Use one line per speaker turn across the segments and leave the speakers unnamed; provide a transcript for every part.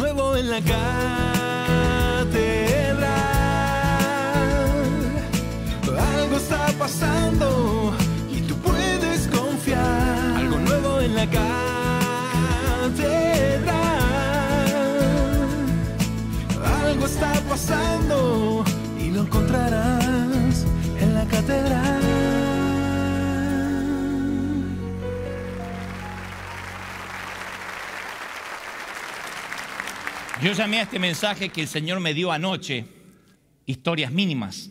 nuevo en la catedral. Algo está pasando. Yo llamé a este mensaje que el Señor me dio anoche, historias mínimas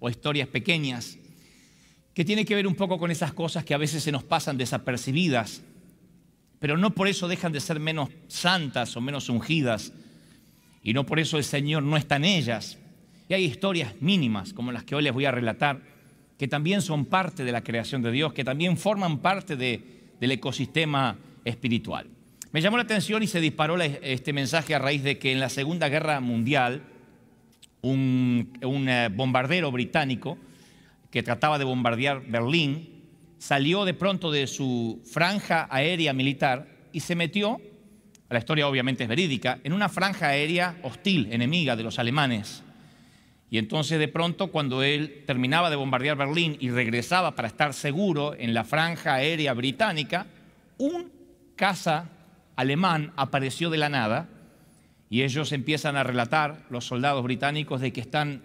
o historias pequeñas, que tiene que ver un poco con esas cosas que a veces se nos pasan desapercibidas, pero no por eso dejan de ser menos santas o menos ungidas, y no por eso el Señor no está en ellas. Y hay historias mínimas, como las que hoy les voy a relatar, que también son parte de la creación de Dios, que también forman parte del ecosistema espiritual. Me llamó la atención y se disparó este mensaje a raíz de que en la Segunda Guerra Mundial un, eh, bombardero británico que trataba de bombardear Berlín salió de pronto de su franja aérea militar y se metió, la historia obviamente es verídica, en una franja aérea hostil, enemiga de los alemanes. Y entonces de pronto cuando él terminaba de bombardear Berlín y regresaba para estar seguro en la franja aérea británica, un caza alemán apareció de la nada y ellos empiezan a relatar, los soldados británicos, de que están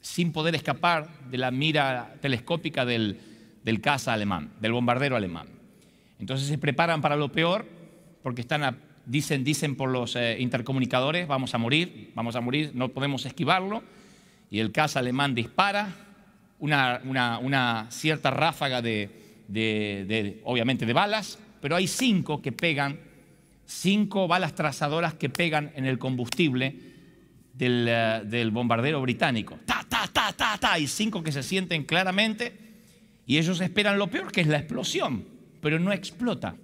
sin poder escapar de la mira telescópica del, del caza alemán, del bombardero alemán. Entonces se preparan para lo peor porque están dicen, dicen por los eh, intercomunicadores, vamos a morir, vamos a morir, no podemos esquivarlo. Y el caza alemán dispara una, una, cierta ráfaga de, obviamente, de balas, pero hay cinco que pegan cinco balas trazadoras que pegan en el combustible eh, del, bombardero británico. Ta, ta, ta, ta, ta. Y cinco que se sienten claramente y ellos esperan lo peor, que es la explosión, pero no explota.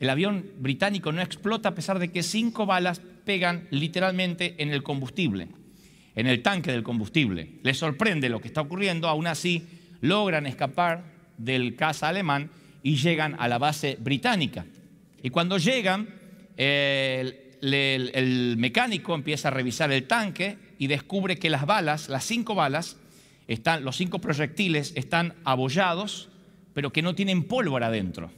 El avión británico no explota a pesar de que cinco balas pegan literalmente en el combustible, en el tanque del combustible. Les sorprende lo que está ocurriendo, aún así logran escapar del caza alemán y llegan a la base británica. Y cuando llegan, el, mecánico empieza a revisar el tanque y descubre que las balas, las cinco balas, están, los cinco proyectiles están abollados, pero que no tienen pólvora adentro.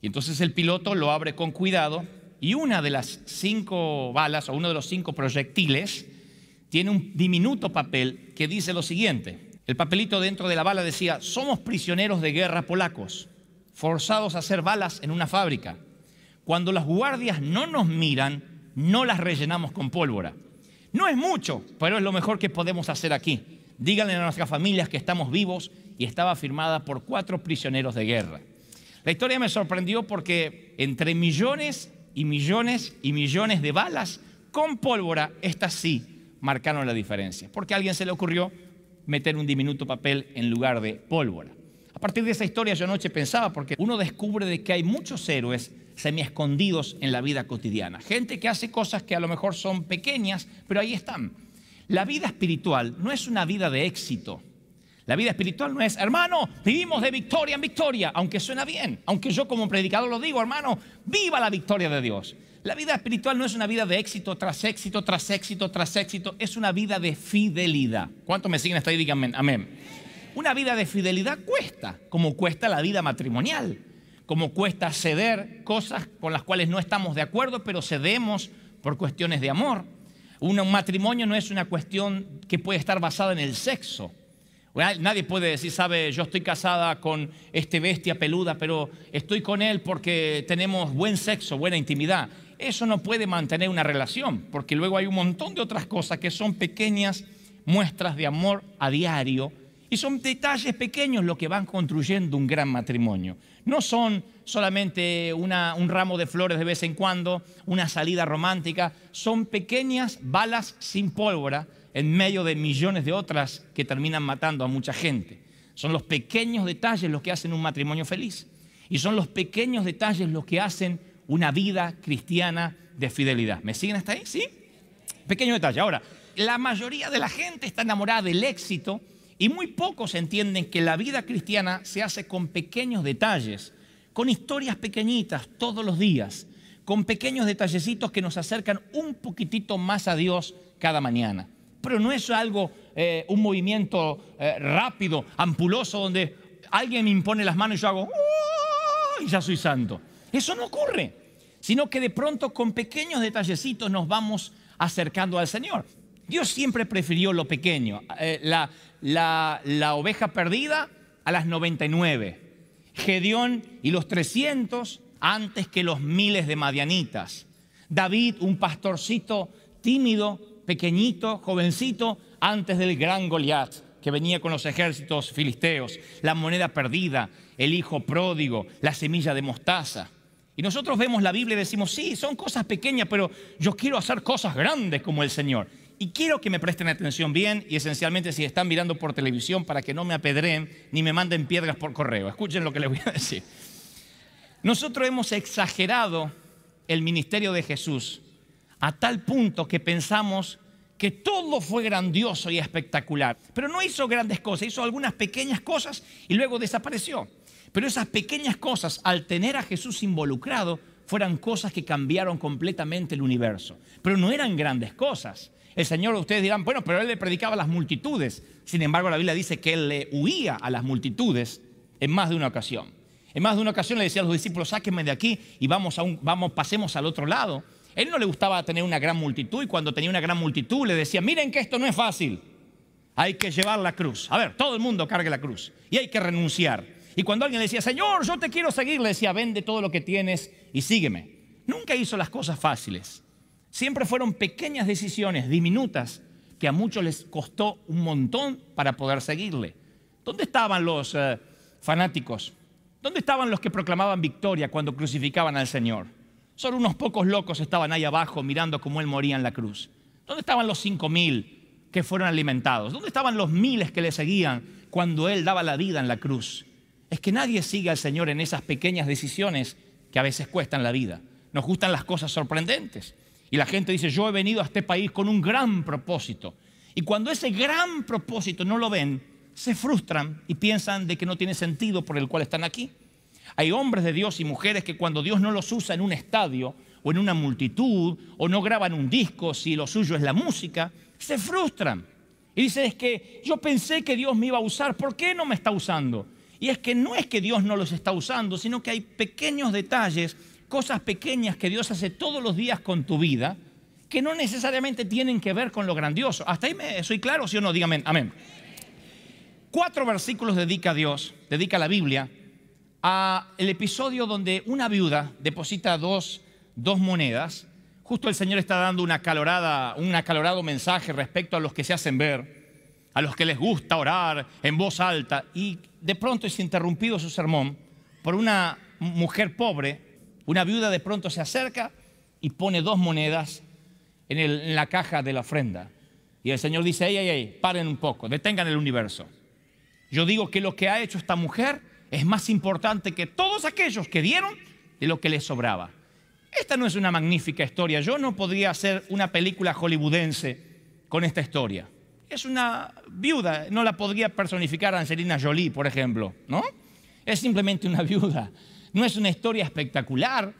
Y entonces el piloto lo abre con cuidado y una de las cinco balas o uno de los cinco proyectiles tiene un diminuto papel que dice lo siguiente. El papelito dentro de la bala decía, somos prisioneros de guerra polacos, forzados a hacer balas en una fábrica. Cuando las guardias no nos miran, no las rellenamos con pólvora. No es mucho, pero es lo mejor que podemos hacer aquí. Díganle a nuestras familias que estamos vivos y estaba firmada por cuatro prisioneros de guerra. La historia me sorprendió porque entre millones y millones y millones de balas con pólvora, estas sí marcaron la diferencia. Porque a alguien se le ocurrió meter un diminuto papel en lugar de pólvora. A partir de esa historia yo anoche pensaba, porque uno descubre de que hay muchos héroes semi-escondidos en la vida cotidiana. Gente que hace cosas que a lo mejor son pequeñas, pero ahí están. La vida espiritual no es una vida de éxito. La vida espiritual no es, hermano, vivimos de victoria en victoria, aunque suena bien, aunque yo como predicador lo digo, hermano, viva la victoria de Dios. La vida espiritual no es una vida de éxito tras éxito, tras éxito, tras éxito, es una vida de fidelidad. ¿Cuántos me siguen hasta ahí? Díganme, amén. Una vida de fidelidad cuesta, como cuesta la vida matrimonial como cuesta ceder cosas con las cuales no estamos de acuerdo, pero cedemos por cuestiones de amor. Un matrimonio no es una cuestión que puede estar basada en el sexo. Nadie puede decir, sabe, yo estoy casada con este bestia peluda, pero estoy con él porque tenemos buen sexo, buena intimidad. Eso no puede mantener una relación, porque luego hay un montón de otras cosas que son pequeñas muestras de amor a diario y son detalles pequeños los que van construyendo un gran matrimonio. No son solamente un ramo de flores de vez en cuando, una salida romántica, son pequeñas balas sin pólvora en medio de millones de otras que terminan matando a mucha gente. Son los pequeños detalles los que hacen un matrimonio feliz. Y son los pequeños detalles los que hacen una vida cristiana de fidelidad. ¿Me siguen hasta ahí? ¿Sí? Pequeño detalle. Ahora, la mayoría de la gente está enamorada del éxito y muy pocos entienden que la vida cristiana se hace con pequeños detalles, con historias pequeñitas todos los días, con pequeños detallecitos que nos acercan un poquitito más a Dios cada mañana. Pero no es algo, eh, un movimiento eh, rápido, ampuloso, donde alguien me impone las manos y yo hago, ¡Oh! y ya soy santo. Eso no ocurre, sino que de pronto con pequeños detallecitos nos vamos acercando al Señor. Dios siempre prefirió lo pequeño, eh, la, oveja perdida a las 99, Gedeón y los 300 antes que los miles de madianitas, David un pastorcito tímido, pequeñito, jovencito, antes del gran Goliat que venía con los ejércitos filisteos, la moneda perdida, el hijo pródigo, la semilla de mostaza. Y nosotros vemos la Biblia y decimos, sí, son cosas pequeñas, pero yo quiero hacer cosas grandes como el Señor. Y quiero que me presten atención bien y esencialmente si están mirando por televisión para que no me apedreen ni me manden piedras por correo. Escuchen lo que les voy a decir. Nosotros hemos exagerado el ministerio de Jesús a tal punto que pensamos que todo fue grandioso y espectacular. Pero no hizo grandes cosas, hizo algunas pequeñas cosas y luego desapareció. Pero esas pequeñas cosas, al tener a Jesús involucrado, fueron cosas que cambiaron completamente el universo. Pero no eran grandes cosas. El Señor, ustedes dirán, bueno, pero Él le predicaba a las multitudes. Sin embargo, la Biblia dice que Él le huía a las multitudes en más de una ocasión. En más de una ocasión le decía a los discípulos, sáquenme de aquí y vamos, vamos pasemos al otro lado. Él no le gustaba tener una gran multitud y cuando tenía una gran multitud le decía, miren que esto no es fácil. Hay que llevar la cruz. A ver, todo el mundo cargue la cruz y hay que renunciar. Y cuando alguien le decía, Señor, yo te quiero seguir, le decía, vende todo lo que tienes y sígueme. Nunca hizo las cosas fáciles. Siempre fueron pequeñas decisiones, diminutas, que a muchos les costó un montón para poder seguirle. ¿Dónde estaban los eh, fanáticos? ¿Dónde estaban los que proclamaban victoria cuando crucificaban al Señor? Solo unos pocos locos estaban ahí abajo mirando cómo Él moría en la cruz. ¿Dónde estaban los cinco mil que fueron alimentados? ¿Dónde estaban los miles que le seguían cuando Él daba la vida en la cruz? Es que nadie sigue al Señor en esas pequeñas decisiones que a veces cuestan la vida. Nos gustan las cosas sorprendentes. Y la gente dice, yo he venido a este país con un gran propósito. Y cuando ese gran propósito no lo ven, se frustran y piensan de que no tiene sentido por el cual están aquí. Hay hombres de Dios y mujeres que cuando Dios no los usa en un estadio o en una multitud o no graban un disco si lo suyo es la música, se frustran. Y dicen, es que yo pensé que Dios me iba a usar, ¿por qué no me está usando? Y es que no es que Dios no los está usando, sino que hay pequeños detalles cosas pequeñas que Dios hace todos los días con tu vida, que no necesariamente tienen que ver con lo grandioso. Hasta ahí me, soy claro, si o no, dígame, amén. Cuatro versículos dedica Dios, dedica la Biblia, a el episodio donde una viuda deposita dos, monedas. Justo el Señor está dando una calorada, un acalorado mensaje respecto a los que se hacen ver, a los que les gusta orar en voz alta, y de pronto es interrumpido su sermón por una mujer pobre una viuda de pronto se acerca y pone dos monedas en, la caja de la ofrenda. Y el Señor dice, ay, ay, ay, paren un poco, detengan el universo. Yo digo que lo que ha hecho esta mujer es más importante que todos aquellos que dieron de lo que les sobraba. Esta no es una magnífica historia. Yo no podría hacer una película hollywoodense con esta historia. Es una viuda, no la podría personificar Angelina Jolie, por ejemplo, ¿no? Es simplemente una viuda no es una historia espectacular,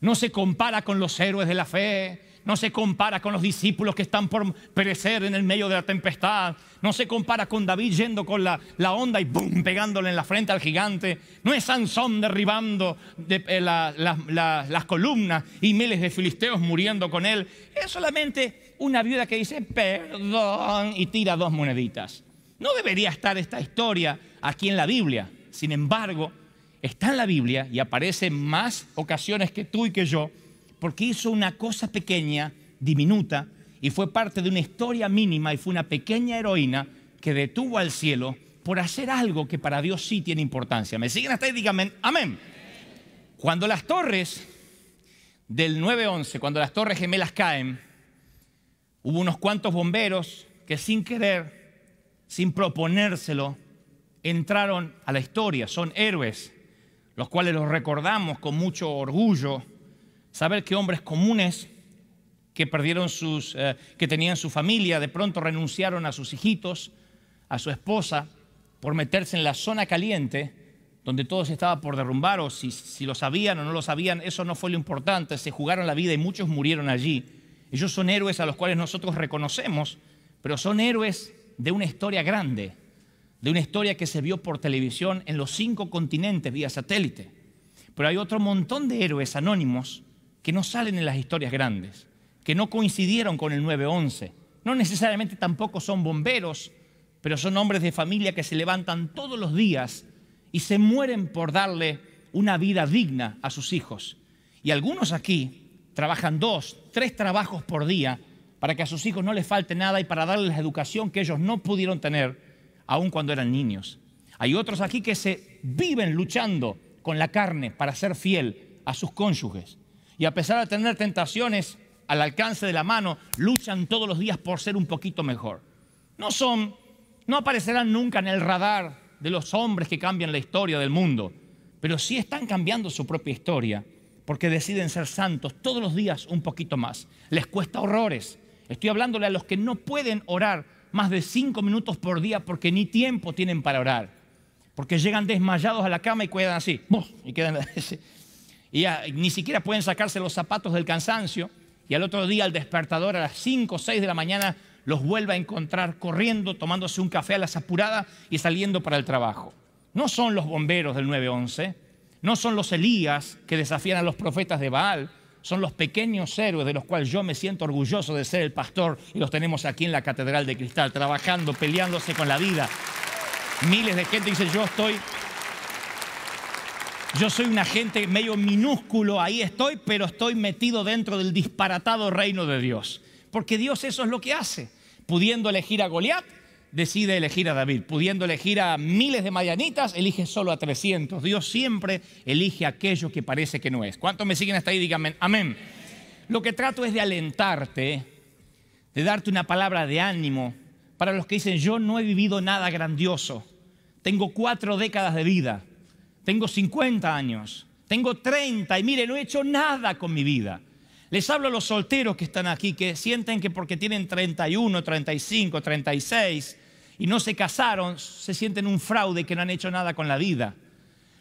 no se compara con los héroes de la fe, no se compara con los discípulos que están por perecer en el medio de la tempestad, no se compara con David yendo con la, onda y boom pegándole en la frente al gigante, no es Sansón derribando de, eh, las columnas y miles de filisteos muriendo con él, es solamente una viuda que dice perdón y tira dos moneditas. No debería estar esta historia aquí en la Biblia, sin embargo, está en la Biblia y aparece en más ocasiones que tú y que yo, porque hizo una cosa pequeña, diminuta, y fue parte de una historia mínima y fue una pequeña heroína que detuvo al cielo por hacer algo que para Dios sí tiene importancia. ¿Me siguen hasta ahí? Díganme, amén. Cuando las torres del 9-11, cuando las torres gemelas caen, hubo unos cuantos bomberos que sin querer, sin proponérselo, entraron a la historia, son héroes los cuales los recordamos con mucho orgullo, saber que hombres comunes que perdieron sus, eh, que tenían su familia, de pronto renunciaron a sus hijitos, a su esposa, por meterse en la zona caliente, donde todo se estaba por derrumbar, o si lo sabían o no lo sabían, eso no fue lo importante, se jugaron la vida y muchos murieron allí. Ellos son héroes a los cuales nosotros reconocemos, pero son héroes de una historia grande, de una historia que se vio por televisión en los cinco continentes vía satélite. Pero hay otro montón de héroes anónimos que no salen en las historias grandes, que no coincidieron con el 9-11. No necesariamente tampoco son bomberos, pero son hombres de familia que se levantan todos los días y se mueren por darle una vida digna a sus hijos. Y algunos aquí trabajan dos, tres trabajos por día para que a sus hijos no les falte nada y para darles la educación que ellos no pudieron tener aún cuando eran niños. Hay otros aquí que se viven luchando con la carne para ser fiel a sus cónyuges. Y a pesar de tener tentaciones al alcance de la mano, luchan todos los días por ser un poquito mejor. No son, no aparecerán nunca en el radar de los hombres que cambian la historia del mundo, pero sí están cambiando su propia historia porque deciden ser santos todos los días un poquito más. Les cuesta horrores. Estoy hablándole a los que no pueden orar más de cinco minutos por día porque ni tiempo tienen para orar. Porque llegan desmayados a la cama y quedan así. Y, y ni siquiera pueden sacarse los zapatos del cansancio. Y al otro día al despertador a las cinco o seis de la mañana los vuelve a encontrar corriendo, tomándose un café a las apuradas y saliendo para el trabajo. No son los bomberos del 911, no son los Elías que desafían a los profetas de Baal, son los pequeños héroes de los cuales yo me siento orgulloso de ser el pastor y los tenemos aquí en la Catedral de Cristal, trabajando, peleándose con la vida. Miles de gente dice, yo estoy, yo soy un agente medio minúsculo, ahí estoy, pero estoy metido dentro del disparatado reino de Dios. Porque Dios eso es lo que hace, pudiendo elegir a Goliat, decide elegir a David. Pudiendo elegir a miles de mayanitas, elige solo a 300. Dios siempre elige aquello que parece que no es. ¿Cuántos me siguen hasta ahí? Díganme, amén. Lo que trato es de alentarte, de darte una palabra de ánimo para los que dicen, yo no he vivido nada grandioso. Tengo cuatro décadas de vida, tengo 50 años, tengo 30 y mire, no he hecho nada con mi vida. Les hablo a los solteros que están aquí, que sienten que porque tienen 31, 35, 36, y no se casaron, se sienten un fraude que no han hecho nada con la vida.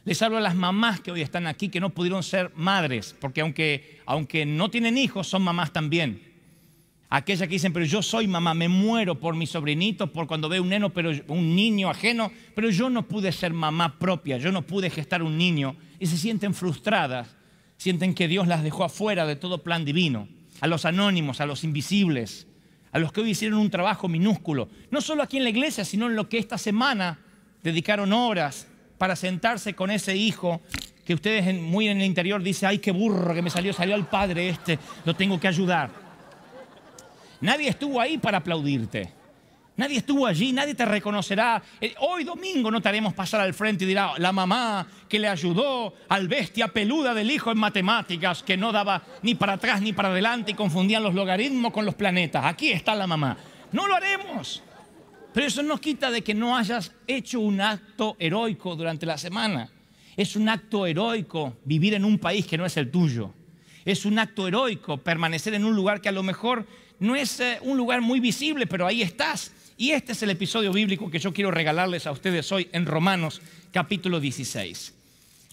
Les hablo a las mamás que hoy están aquí, que no pudieron ser madres, porque aunque, aunque no tienen hijos, son mamás también. Aquellas que dicen, pero yo soy mamá, me muero por mi sobrinito, por cuando veo un, neno, pero, un niño ajeno, pero yo no pude ser mamá propia, yo no pude gestar un niño. Y se sienten frustradas, sienten que Dios las dejó afuera de todo plan divino. A los anónimos, a los invisibles, a los que hoy hicieron un trabajo minúsculo, no solo aquí en la iglesia, sino en lo que esta semana dedicaron horas para sentarse con ese hijo que ustedes muy en el interior dicen, ay, qué burro que me salió, salió el padre este, lo tengo que ayudar. Nadie estuvo ahí para aplaudirte. Nadie estuvo allí, nadie te reconocerá. Eh, hoy domingo no te haremos pasar al frente y dirá la mamá que le ayudó al bestia peluda del hijo en matemáticas, que no daba ni para atrás ni para adelante y confundían los logaritmos con los planetas. Aquí está la mamá. No lo haremos. Pero eso no quita de que no hayas hecho un acto heroico durante la semana. Es un acto heroico vivir en un país que no es el tuyo. Es un acto heroico permanecer en un lugar que a lo mejor no es eh, un lugar muy visible, pero ahí estás. Y este es el episodio bíblico que yo quiero regalarles a ustedes hoy en Romanos capítulo 16.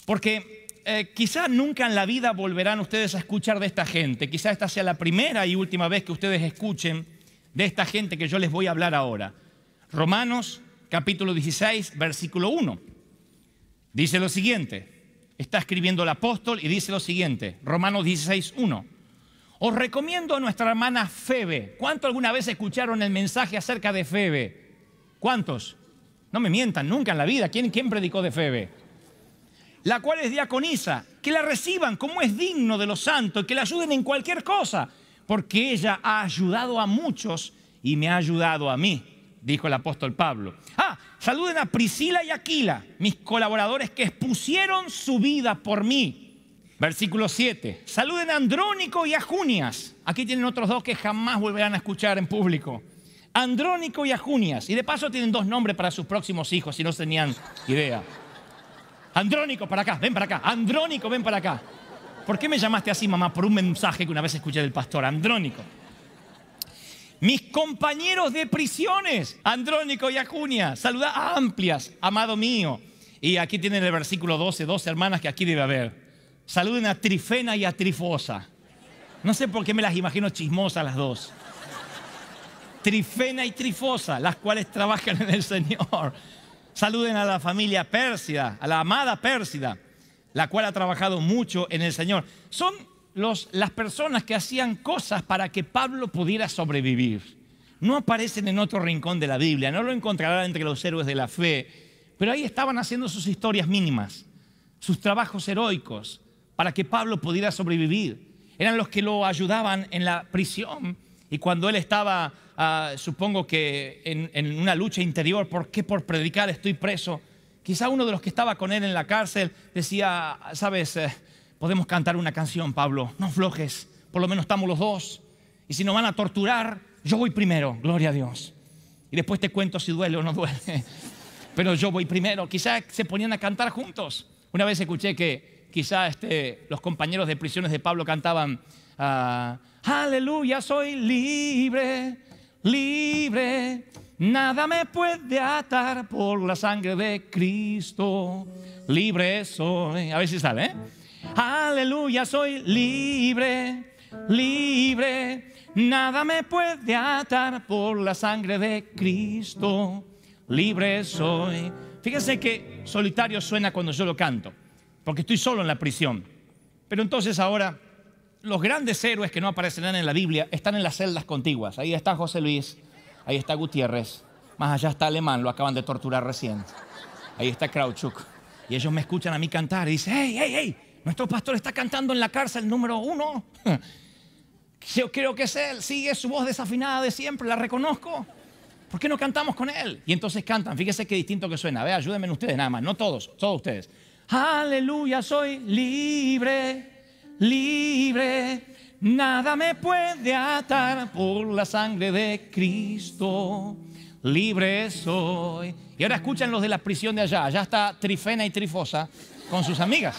Porque quizás eh, quizá nunca en la vida volverán ustedes a escuchar de esta gente. Quizá esta sea la primera y última vez que ustedes escuchen de esta gente que yo les voy a hablar ahora. Romanos capítulo 16, versículo 1. Dice lo siguiente. Está escribiendo el apóstol y dice lo siguiente. Romanos 16, 1. Os recomiendo a nuestra hermana Febe. ¿Cuántos alguna vez escucharon el mensaje acerca de Febe? ¿Cuántos? No me mientan, nunca en la vida. ¿Quién, predicó de Febe? La cual es diaconisa. Que la reciban como es digno de los santos, y que la ayuden en cualquier cosa, porque ella ha ayudado a muchos y me ha ayudado a mí, dijo el apóstol Pablo. Ah, saluden a Priscila y Aquila, mis colaboradores que expusieron su vida por mí. Versículo 7. Saluden a Andrónico y a Junias. Aquí tienen otros dos que jamás volverán a escuchar en público. Andrónico y a Junias. Y de paso tienen dos nombres para sus próximos hijos, si no tenían idea. Andrónico, para acá, ven para acá. Andrónico, ven para acá. ¿Por qué me llamaste así, mamá? Por un mensaje que una vez escuché del pastor Andrónico. Mis compañeros de prisiones, Andrónico y Junias saluda a Amplias, amado mío. Y aquí tienen el versículo 12, dos hermanas que aquí debe haber. Saluden a Trifena y a Trifosa. No sé por qué me las imagino chismosas las dos. Trifena y Trifosa, las cuales trabajan en el Señor. Saluden a la familia Pérsida, a la amada Pérsida, la cual ha trabajado mucho en el Señor. Son las personas que hacían cosas para que Pablo pudiera sobrevivir. No aparecen en otro rincón de la Biblia, no lo encontrarán entre los héroes de la fe, pero ahí estaban haciendo sus historias mínimas, sus trabajos heroicos, para que Pablo pudiera sobrevivir. Eran los que lo ayudaban en la prisión. Y cuando él estaba, ah, supongo que en, una lucha interior, ¿por qué por predicar estoy preso? Quizá uno de los que estaba con él en la cárcel decía, sabes, eh, podemos cantar una canción, Pablo, no flojes, por lo menos estamos los dos. Y si nos van a torturar, yo voy primero, gloria a Dios. Y después te cuento si duele o no duele. Pero yo voy primero. Quizá se ponían a cantar juntos. Una vez escuché que quizá este, los compañeros de prisiones de Pablo cantaban, ah, aleluya, soy libre, libre, nada me puede atar por la sangre de Cristo, libre soy, a ver si sale, ¿eh? aleluya, soy libre, libre, nada me puede atar por la sangre de Cristo, libre soy. Fíjense que solitario suena cuando yo lo canto porque estoy solo en la prisión. Pero entonces ahora los grandes héroes que no aparecerán en la Biblia están en las celdas contiguas. Ahí está José Luis, ahí está Gutiérrez, más allá está Alemán, lo acaban de torturar recién. Ahí está Krauchuk. Y ellos me escuchan a mí cantar y dicen, hey, hey, hey, nuestro pastor está cantando en la cárcel número uno. Yo creo que es él, sigue su voz desafinada de siempre, la reconozco. ¿Por qué no cantamos con él? Y entonces cantan, fíjese qué distinto que suena. Ve, ayúdenme ustedes nada más, no todos, todos ustedes. Aleluya, soy libre, libre. Nada me puede atar por la sangre de Cristo. Libre soy. Y ahora escuchan los de la prisión de allá. Allá está Trifena y Trifosa con sus amigas.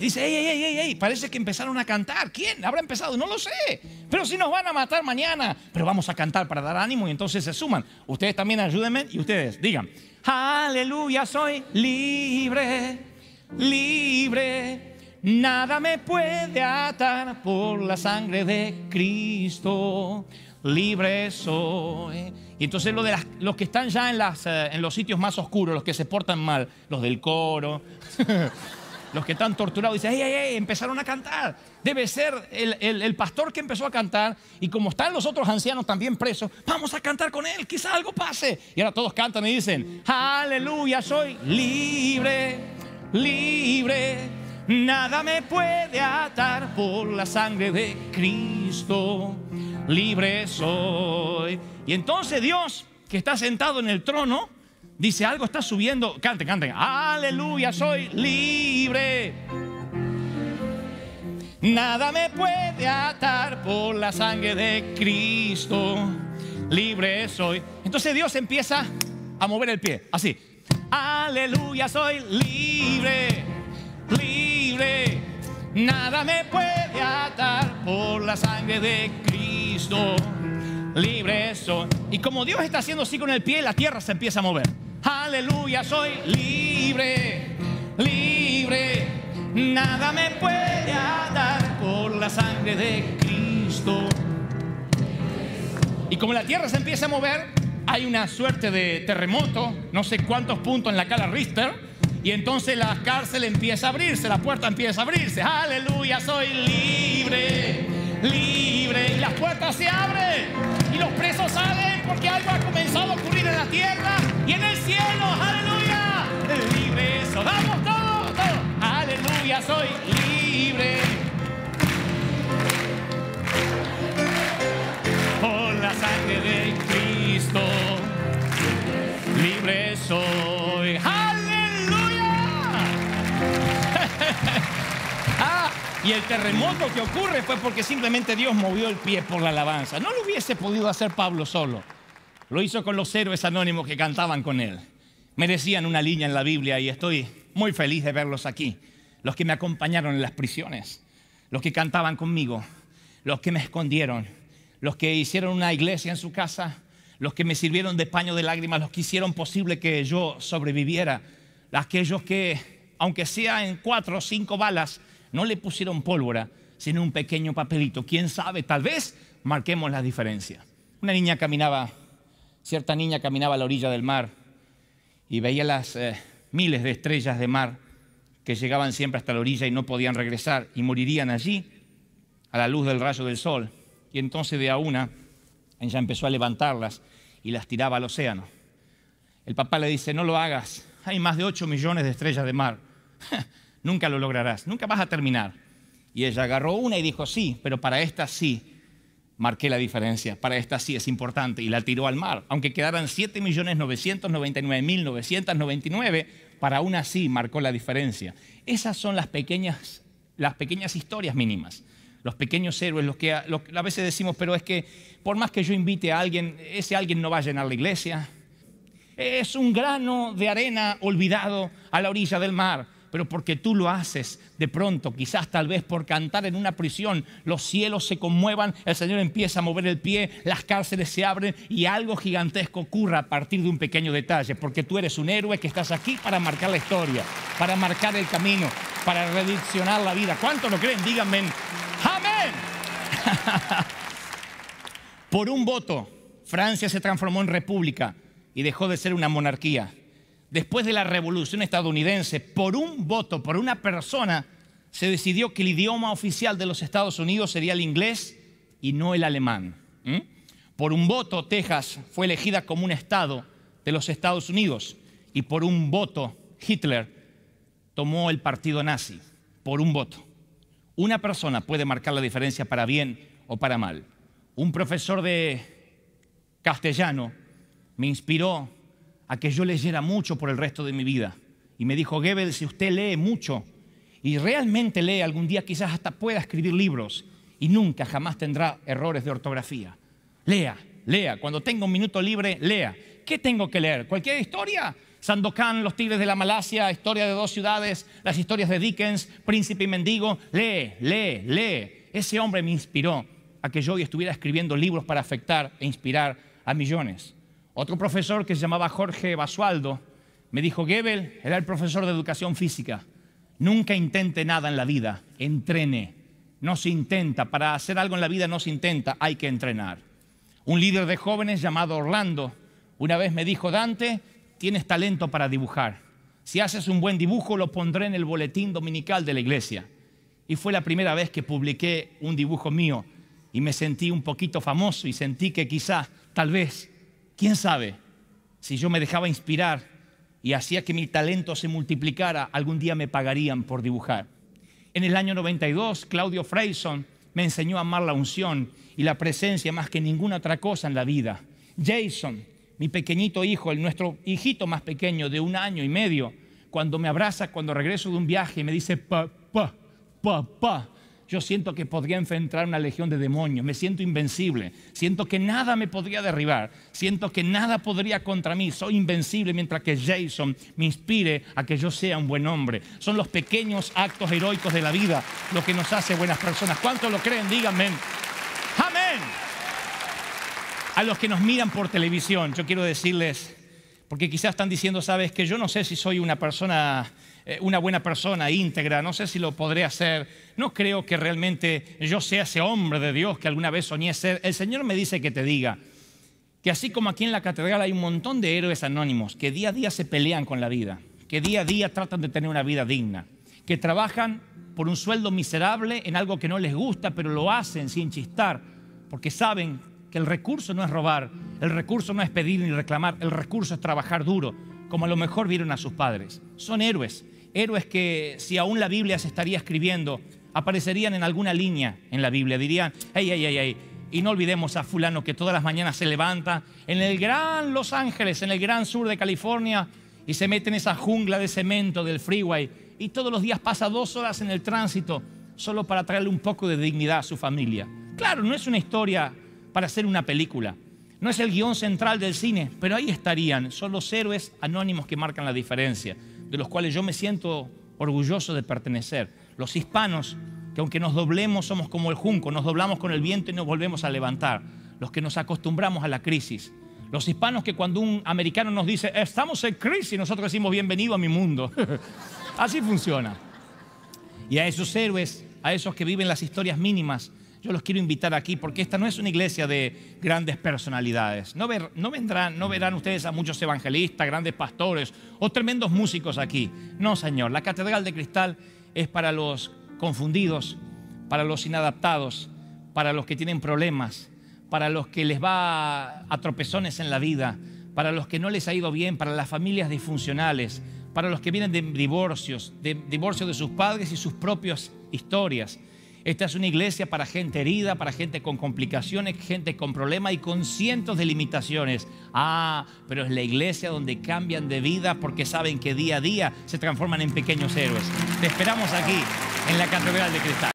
dice, ey, ey, ey, ey, parece que empezaron a cantar. ¿Quién habrá empezado? No lo sé. Pero si nos van a matar mañana. Pero vamos a cantar para dar ánimo y entonces se suman. Ustedes también ayúdenme y ustedes digan, aleluya, soy libre libre. Nada me puede atar por la sangre de Cristo. Libre soy. Y entonces lo de los que están ya eh, en, los sitios más oscuros, los que se portan mal, los del coro, los que están torturados, dicen, ¡ey, ey, ey! Empezaron a cantar. Debe ser el, el, pastor que empezó a cantar. Y como están los otros ancianos también presos, vamos a cantar con él, quizá algo pase. Y ahora todos cantan y dicen, aleluya, soy libre libre. Nada me puede atar por la sangre de Cristo. Libre soy. Y entonces Dios, que está sentado en el trono, dice algo está subiendo. Canten, canten. Aleluya, soy libre. Nada me puede atar por la sangre de Cristo. Libre soy. Entonces Dios empieza a mover el pie. Así aleluya, soy libre, libre. Nada me puede atar por la sangre de Cristo. Libre soy. Y como Dios está haciendo así con el pie, la tierra se empieza a mover. Aleluya, soy libre, libre. Nada me puede atar por la sangre de Cristo. Y como la tierra se empieza a mover, hay una suerte de terremoto, no sé cuántos puntos en la cara Richter, y entonces la cárcel empieza a abrirse, la puerta empieza a abrirse. Aleluya, soy libre, libre. Y las puertas se abren y los presos salen porque algo ha comenzado a ocurrir en la tierra y en el cielo. Aleluya, libre eso. Vamos Aleluya, soy libre. Y el terremoto que ocurre fue porque simplemente Dios movió el pie por la alabanza. No lo hubiese podido hacer Pablo solo. Lo hizo con los héroes anónimos que cantaban con él. Merecían una línea en la Biblia y estoy muy feliz de verlos aquí. Los que me acompañaron en las prisiones, los que cantaban conmigo, los que me escondieron, los que hicieron una iglesia en su casa, los que me sirvieron de paño de lágrimas, los que hicieron posible que yo sobreviviera, aquellos que, aunque sea en cuatro o cinco balas, no le pusieron pólvora, sino un pequeño papelito. ¿Quién sabe? Tal vez marquemos la diferencia. Una niña caminaba, cierta niña caminaba a la orilla del mar y veía las eh, miles de estrellas de mar que llegaban siempre hasta la orilla y no podían regresar y morirían allí a la luz del rayo del sol. Y entonces de a una ella empezó a levantarlas y las tiraba al océano. El papá le dice, no lo hagas, hay más de 8 millones de estrellas de mar. nunca lo lograrás, nunca vas a terminar. Y ella agarró una y dijo, sí, pero para esta sí, marqué la diferencia, para esta sí es importante, y la tiró al mar. Aunque quedaran 7.999.999, para una sí marcó la diferencia. Esas son las pequeñas, las pequeñas historias mínimas los pequeños héroes, los que, a veces decimos, pero es que por más que yo invite a alguien, ese alguien no va a llenar la iglesia. Es un grano de arena olvidado a la orilla del mar pero porque tú lo haces de pronto, quizás tal vez por cantar en una prisión, los cielos se conmuevan, el Señor empieza a mover el pie, las cárceles se abren y algo gigantesco ocurra a partir de un pequeño detalle, porque tú eres un héroe que estás aquí para marcar la historia, para marcar el camino, para rediccionar la vida. ¿Cuánto lo creen? Díganme, amén. Por un voto, Francia se transformó en república y dejó de ser una monarquía después de la revolución estadounidense, por un voto, por una persona, se decidió que el idioma oficial de los Estados Unidos sería el inglés y no el alemán. Por un voto, Texas fue elegida como un estado de los Estados Unidos y por un voto, Hitler tomó el partido nazi, por un voto. Una persona puede marcar la diferencia para bien o para mal. Un profesor de castellano me inspiró a que yo leyera mucho por el resto de mi vida. Y me dijo, Gebel, si usted lee mucho y realmente lee, algún día quizás hasta pueda escribir libros y nunca, jamás tendrá errores de ortografía. Lea, lea. Cuando tenga un minuto libre, lea. ¿Qué tengo que leer? ¿Cualquier historia? Sandokan, Los Tigres de la Malasia, Historia de dos ciudades, las historias de Dickens, Príncipe y Mendigo. Lee, lee, lee. Ese hombre me inspiró a que yo hoy estuviera escribiendo libros para afectar e inspirar a millones. Otro profesor que se llamaba Jorge Basualdo me dijo, Gebel era el profesor de educación física, nunca intente nada en la vida, entrene, no se intenta, para hacer algo en la vida no se intenta, hay que entrenar. Un líder de jóvenes llamado Orlando una vez me dijo, Dante, tienes talento para dibujar, si haces un buen dibujo lo pondré en el boletín dominical de la iglesia. Y fue la primera vez que publiqué un dibujo mío y me sentí un poquito famoso y sentí que quizá, tal vez, ¿Quién sabe si yo me dejaba inspirar y hacía que mi talento se multiplicara, algún día me pagarían por dibujar? En el año 92, Claudio Freyson me enseñó a amar la unción y la presencia más que ninguna otra cosa en la vida. Jason, mi pequeñito hijo, el nuestro hijito más pequeño de un año y medio, cuando me abraza, cuando regreso de un viaje, me dice, papá, papá, yo siento que podría enfrentar una legión de demonios, me siento invencible, siento que nada me podría derribar, siento que nada podría contra mí, soy invencible mientras que Jason me inspire a que yo sea un buen hombre. Son los pequeños actos heroicos de la vida lo que nos hace buenas personas. ¿Cuántos lo creen? Díganme. Amén. A los que nos miran por televisión, yo quiero decirles, porque quizás están diciendo, sabes, que yo no sé si soy una persona eh, una buena persona, íntegra, no sé si lo podré hacer, no creo que realmente yo sea ese hombre de Dios que alguna vez soñé ser. El Señor me dice que te diga que así como aquí en la catedral hay un montón de héroes anónimos que día a día se pelean con la vida, que día a día tratan de tener una vida digna, que trabajan por un sueldo miserable en algo que no les gusta, pero lo hacen sin chistar, porque saben que el recurso no es robar, el recurso no es pedir ni reclamar, el recurso es trabajar duro, como a lo mejor vieron a sus padres. Son héroes héroes que si aún la Biblia se estaría escribiendo, aparecerían en alguna línea en la Biblia. Dirían, ay ay ay hey. Y no olvidemos a fulano que todas las mañanas se levanta en el gran Los Ángeles, en el gran sur de California, y se mete en esa jungla de cemento del freeway. Y todos los días pasa dos horas en el tránsito solo para traerle un poco de dignidad a su familia. Claro, no es una historia para hacer una película. No es el guión central del cine, pero ahí estarían. Son los héroes anónimos que marcan la diferencia de los cuales yo me siento orgulloso de pertenecer. Los hispanos, que aunque nos doblemos somos como el junco, nos doblamos con el viento y nos volvemos a levantar. Los que nos acostumbramos a la crisis. Los hispanos que cuando un americano nos dice, estamos en crisis, nosotros decimos, bienvenido a mi mundo. Así funciona. Y a esos héroes, a esos que viven las historias mínimas, yo los quiero invitar aquí porque esta no es una iglesia de grandes personalidades. No, no vendrán, no verán ustedes a muchos evangelistas, grandes pastores o tremendos músicos aquí. No, Señor, la Catedral de Cristal es para los confundidos, para los inadaptados, para los que tienen problemas, para los que les va a tropezones en la vida, para los que no les ha ido bien, para las familias disfuncionales, para los que vienen de divorcios, de divorcio de sus padres y sus propias historias esta es una iglesia para gente herida, para gente con complicaciones, gente con problemas y con cientos de limitaciones. Ah, pero es la iglesia donde cambian de vida porque saben que día a día se transforman en pequeños héroes. Te esperamos aquí, en la Catedral de Cristal.